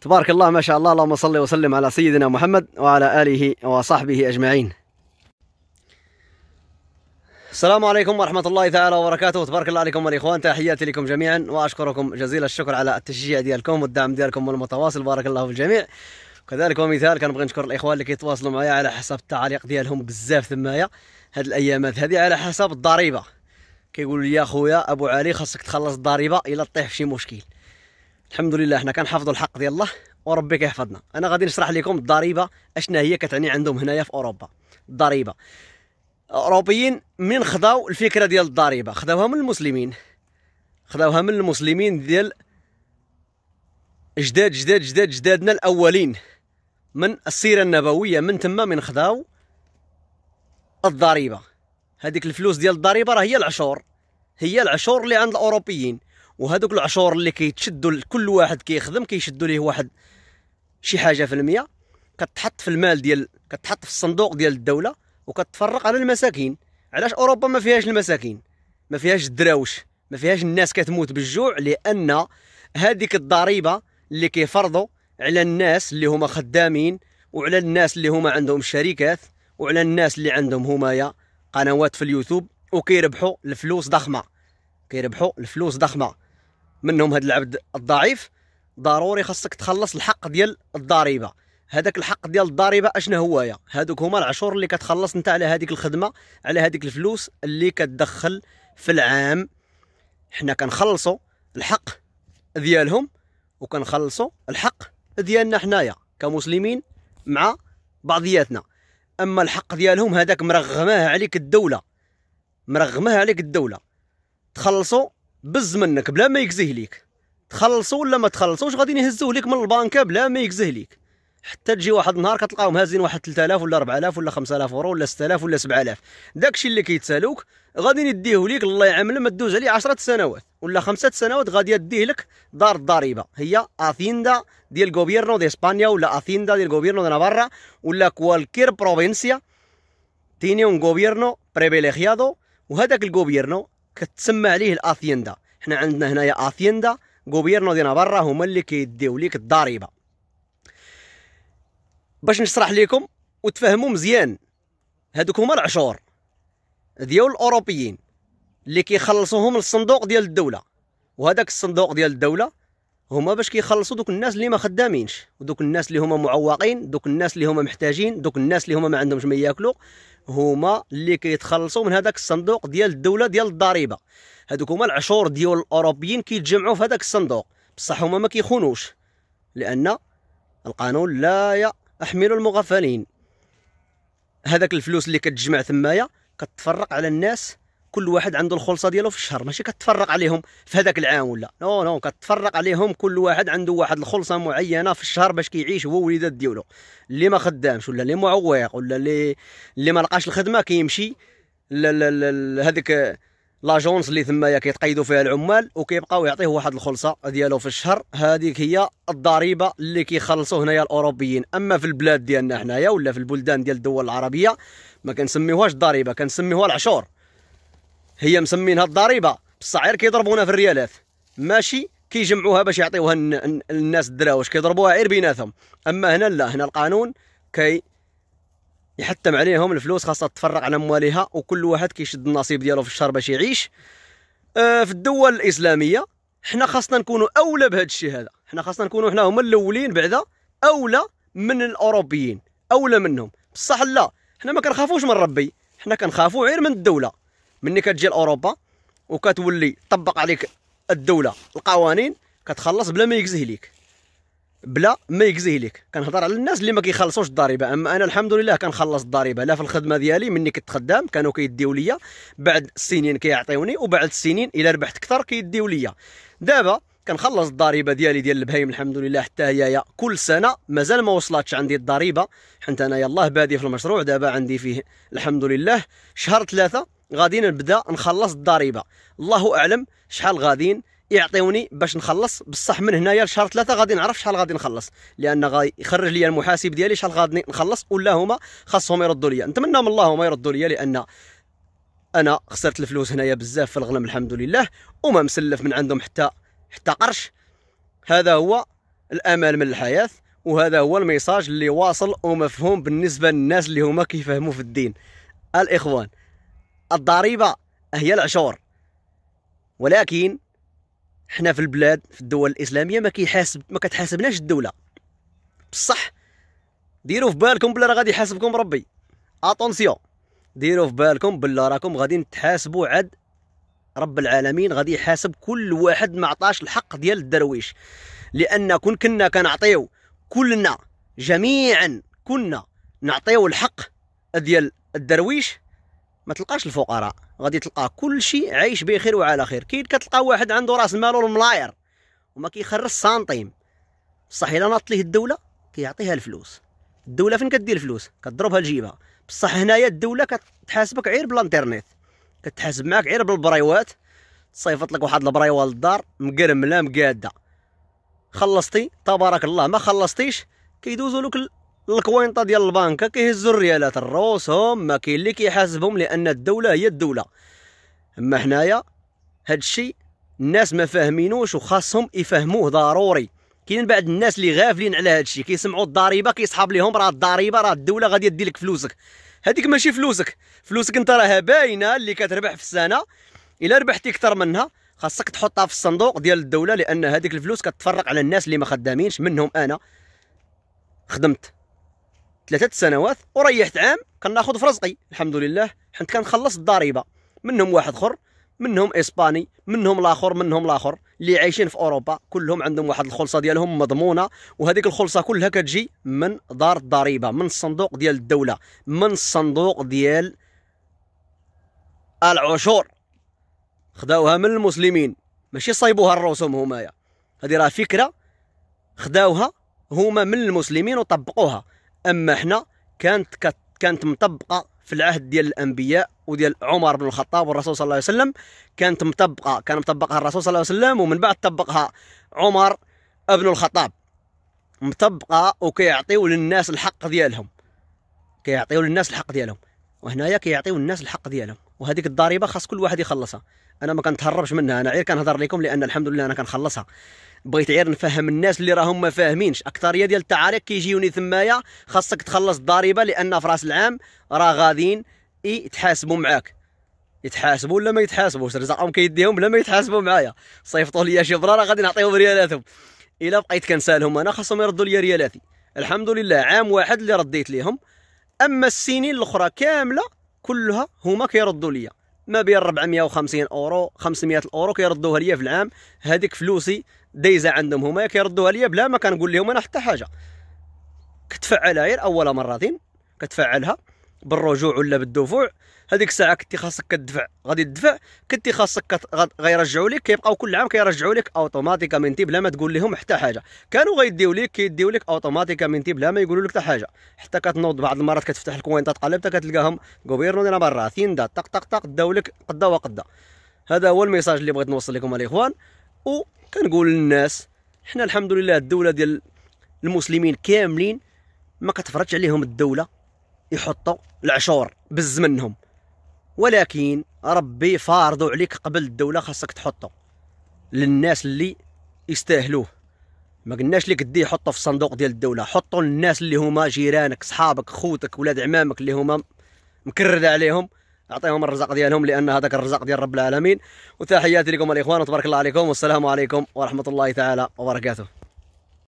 تبارك الله ما شاء الله اللهم صل وسلم على سيدنا محمد وعلى آله وصحبه أجمعين السلام عليكم ورحمة الله تعالى وبركاته تبارك الله عليكم والإخوان تحياتي لكم جميعا وأشكركم جزيل الشكر على التشجيع ديالكم والدعم ديالكم المتواصل بارك الله في الجميع وكذلك ومثال كنبغي نشكر الاخوان اللي كيتواصلوا معايا على حسب التعليق ديالهم بزاف تمايا هاد الايامات هذه على حسب الضريبه كيقولوا لي يا خويا ابو علي خاصك تخلص الضريبه الا طيح في شي مشكل الحمد لله حنا كنحافظوا الحق ديال الله وربي كيحفظنا انا غادي نشرح لكم الضريبه اشنا هي كتعني عندهم هنايا في اوروبا الضريبه الاوروبيين من خداو الفكره ديال الضريبه خداوها من المسلمين خداوها من المسلمين ديال جداد جداد جداد جدادنا الاولين من السيره النبويه من تما من خداو الضريبه هذيك الفلوس ديال الضريبه راه هي العشور هي العشور اللي عند الاوروبيين وهذوك العشور اللي كيتشدوا كل واحد كيخدم كيشدوا ليه واحد شي حاجه في المية كتحط في المال ديال كتحط في الصندوق ديال الدوله وكتفرق على المساكين علاش اوروبا ما فيهاش المساكين ما فيهاش الدراوش ما فيهاش الناس كتموت بالجوع لان هذيك الضريبه اللي كيفرضوا على الناس اللي هما خدامين وعلى الناس اللي هما عندهم شركات وعلى الناس اللي عندهم همايا قنوات في اليوتيوب وكيربحوا الفلوس ضخمه كيربحوا الفلوس ضخمه منهم هذا العبد الضعيف ضروري خاصك تخلص الحق ديال الضريبه هذاك الحق ديال الضريبه اشنا هوايا هذوك هما العشور اللي كتخلص انت على هذيك الخدمه على هذيك الفلوس اللي كتدخل في العام حنا كنخلصوا الحق ديالهم وكنخلصوا الحق ديالنا حنايا كمسلمين مع بعضياتنا اما الحق ديالهم هذاك مرغماه عليك الدوله مرغماه عليك الدوله تخلصوا بز منك بلا ما يكزه ليك تخلصوا ولا ما تخلصوش غادي يهزوه ليك من البنكه بلا ما يكزه ليك حتى تجي واحد النهار كتلقاهم هازين واحد 3000 ولا 4000 ولا 5000 اورو ولا 6000 ولا 7000 داكشي اللي كيتسالوك غادي يديه ليك الله يعمل ما تدوز عليه 10 سنوات ولا 5 سنوات غادي يديه لك دار الضريبه هي اثيندا ديال غوبيرنو دي اسبانيا ولا اثيندا ديال غوبيرنو دي نافارا ولا كوالكير بروفينسيا تيني اون غوبيرنو بريفيليجيادو وهذاك الغوبيرنو كتسمى عليه الاثيندا حنا عندنا هنايا اثيندا غوبيرنو دينا برا هما اللي كيديو ليك الضريبه باش نشرح لكم وتفهموا مزيان هادوك هما العشور ديال الاوروبيين اللي كيخلصوهم للصندوق ديال الدوله وهذاك الصندوق ديال الدوله هما باش كيخلصوا دوك الناس اللي ما خدامينش ودوك الناس اللي هما معوقين دوك الناس اللي هما محتاجين دوك الناس اللي هما ما عندهمش ما ياكلوا هما اللي كيتخلصوا من هذاك الصندوق ديال الدوله ديال الضريبه هذوك هما العشور ديال الاوروبيين كيتجمعوا في هذاك الصندوق بصح هما ما كيخونوش لان القانون لا يحمل المغفلين هذاك الفلوس اللي كتجمع ثمايا كتفرق على الناس كل واحد عنده الخلصه ديالو في الشهر ماشي كتفرق عليهم في هذاك العام ولا نو نو كتفرق عليهم كل واحد عنده واحد الخلصه معينه في الشهر باش كيعيش هو وليدات ديالو اللي ما خدامش ولا اللي معوق ولا اللي اللي ما لقاش الخدمه كيمشي لهذيك لاجونس اللي تمايا كيتقيدوا فيها العمال وكيبقاو يعطيه واحد الخلصه ديالو في الشهر هذيك هي الضريبه اللي كيخلصوا هنايا الاوروبيين اما في البلاد ديالنا حنايا ولا في البلدان ديال الدول العربيه ما كنسميوهاش ضريبه كنسميوها العشور هي مسمينها الضريبه بصح غير كيضربونا في الريالات ماشي كيجمعوها باش يعطيوها الناس الدراوش كيضربوها غير بيناتهم اما هنا لا هنا القانون كي يحتم عليهم الفلوس خاصها تفرق على اموالها وكل واحد كيشد النصيب ديالو في الشهر باش يعيش آه في الدول الاسلاميه حنا خاصنا نكونوا اولى بهذا الشيء هذا حنا خاصنا نكونوا حنا هما الاولين بعدا اولى من الاوروبيين اولى منهم بصح لا حنا ما كنخافوش من ربي حنا كنخافو غير من الدوله ملي كتجي لاوروبا وكتولي طبق عليك الدوله القوانين كتخلص بلا ما يجزه ليك بلا ما يجزيه ليك كنهضر على الناس اللي ما كيخلصوش الضريبه اما انا الحمد لله كنخلص الضريبه لا في الخدمه ديالي مني كنت خدام كانوا كيديو ليا بعد السنين كيعطيوني وبعد السنين الى ربحت اكثر كيديو ليا دابا كنخلص الضريبه ديالي ديال البهيم الحمد لله حتى هي كل سنه مازال ما وصلتش عندي الضريبه حيت انا يلاه بادي في المشروع دابا عندي فيه الحمد لله شهر ثلاثة غادي نبدا نخلص الضريبه الله اعلم شحال غاديين يعطيوني باش نخلص بصح من هنايا لشهر ثلاثة غادي نعرف شحال غادي نخلص لان غادي يخرج لي المحاسب ديالي شحال غادي نخلص ولا هما خاصهم يردوا لي نتمنى من الله هما يردوا لي لان انا خسرت الفلوس هنايا بزاف في الغنم الحمد لله وما مسلف من عندهم حتى حتى قرش هذا هو الامل من الحياه وهذا هو الميساج اللي واصل ومفهوم بالنسبه للناس اللي هما كيفهموا في الدين الاخوان الضريبة هي العشور ولكن حنا في البلاد في الدول الإسلامية ما كيحاسب ما كتحاسبناش الدولة بصح ديروا في بالكم بلا راه غادي يحاسبكم ربي اتونسيون ديروا في بالكم بلا راكم غادي تحاسبوا عاد رب العالمين غادي يحاسب كل واحد ما عطاش الحق ديال الدرويش لان كون كنا كنعطيو كلنا جميعا كنا نعطيو الحق ديال الدرويش ما تلقاش الفقراء غادي تلقى كل شيء عايش بخير وعلى خير كاين كتلقى واحد عنده راس مالو الملاير وما كيخرج سنتيم بصح الا ناط ليه الدوله كيعطيها الفلوس الدوله فين كدير الفلوس كضربها لجيبها بصح هنايا الدوله كتحاسبك عير بالانترنيت كتحاسب معاك عير بالبريوات تصيفط لك واحد البريوه للدار مقرمله مقاده خلصتي تبارك الله ما خلصتيش كيدوزوا لك الكوينطه ديال البنكه كيهزوا الريالات رؤوسهم ما كاين اللي كيحاسبهم لان الدوله هي الدوله اما حنايا هادشي الناس ما فاهمينوش وخاصهم يفهموه ضروري كاين بعض الناس اللي غافلين على هادشي كيسمعوا الضريبه كيصحاب لهم راه الضريبه راه الدوله غادي دير لك فلوسك هذيك ماشي فلوسك فلوسك انت راها باينه اللي كتربح في السنه الا ربحتي اكثر منها خاصك تحطها في الصندوق ديال الدوله لان هذيك الفلوس كتفرق على الناس اللي ما خدامينش منهم انا خدمت ثلاثه سنوات وريحت عام كناخذ في رزقي الحمد لله حنت كنخلص الضريبه منهم واحد اخر منهم اسباني منهم الاخر منهم الاخر اللي عايشين في اوروبا كلهم عندهم واحد الخلصه ديالهم مضمونه وهذيك الخلصه كلها كتجي من دار الضريبه من الصندوق ديال الدوله من الصندوق ديال العشور خداوها من المسلمين ماشي صايبوها الرسوم همايا هذه راه فكره خداوها هما من المسلمين وطبقوها اما حنا كانت كانت مطبقه في العهد ديال الانبياء وديال عمر بن الخطاب والرسول صلى الله عليه وسلم كانت مطبقه كان مطبقها الرسول صلى الله عليه وسلم ومن بعد طبقها عمر ابن الخطاب مطبقه وكيعطيو للناس الحق ديالهم كيعطيو للناس الحق ديالهم وهنايا كيعطيو الناس الحق ديالهم وهذيك الضريبه خاص كل واحد يخلصها انا ما كنتهربش منها انا غير كنهضر لكم لان الحمد لله انا كنخلصها بغيت غير نفهم الناس اللي راهم ما فاهمينش اكثريه ديال التعاريق كيجيوني ثمايا خاصك تخلص الضريبه لان في راس العام راه غاديين يتحاسبوا معاك يتحاسبوا ولا ما يتحاسبوش رزقهم كيديهم بلا ما يتحاسبوا معايا صيفطوا لي شي برا غادي نعطيهم ريالاتهم الا بقيت كنسالهم انا خاصهم يردوا لي ريالاتي الحمد لله عام واحد اللي رديت ليهم اما السنين الاخرى كامله كلها هما كيردوا لي ما بين 450 اورو 500 اورو كيردوها ليا في العام هذيك فلوسي دايزه عندهم هما كيردوها ليا بلا ما كنقول لهم انا حتى حاجه كتفعلها غير اول مره كتفعلها بالرجوع ولا بالدفوع هذيك الساعه كنتي خاصك كتدفع غادي تدفع كنتي خاصك غيرجعوا لك كيبقاو كل عام كيرجعوا لك اوتوماتيكامنتي بلا ما تقول لهم حتى حاجه كانوا غيديو لك كيديو لك اوتوماتيكامنتي بلا ما يقولوا لك حتى حاجه حتى كتنوض بعض المرات كتفتح الكوينتا تقلب حتى كتلقاهم غوبيرنون انا برا ثين دا طق طق طق داو لك قدا وقدا هذا هو الميساج اللي بغيت نوصل لكم الاخوان وكنقول للناس حنا الحمد لله الدوله ديال المسلمين كاملين ما كتفرضش عليهم الدوله يحطوا العشور بز منهم ولكن ربي فارضوا عليك قبل الدوله خاصك تحطه للناس اللي يستاهلوه ما قلناش لك دي حطه في الصندوق ديال الدوله حطه للناس اللي هما جيرانك صحابك خوتك ولاد عمامك اللي هما مكرر عليهم اعطيهم الرزق ديالهم لان هذاك الرزق ديال رب العالمين وتحياتي لكم الاخوان وتبارك الله عليكم والسلام عليكم ورحمه الله تعالى وبركاته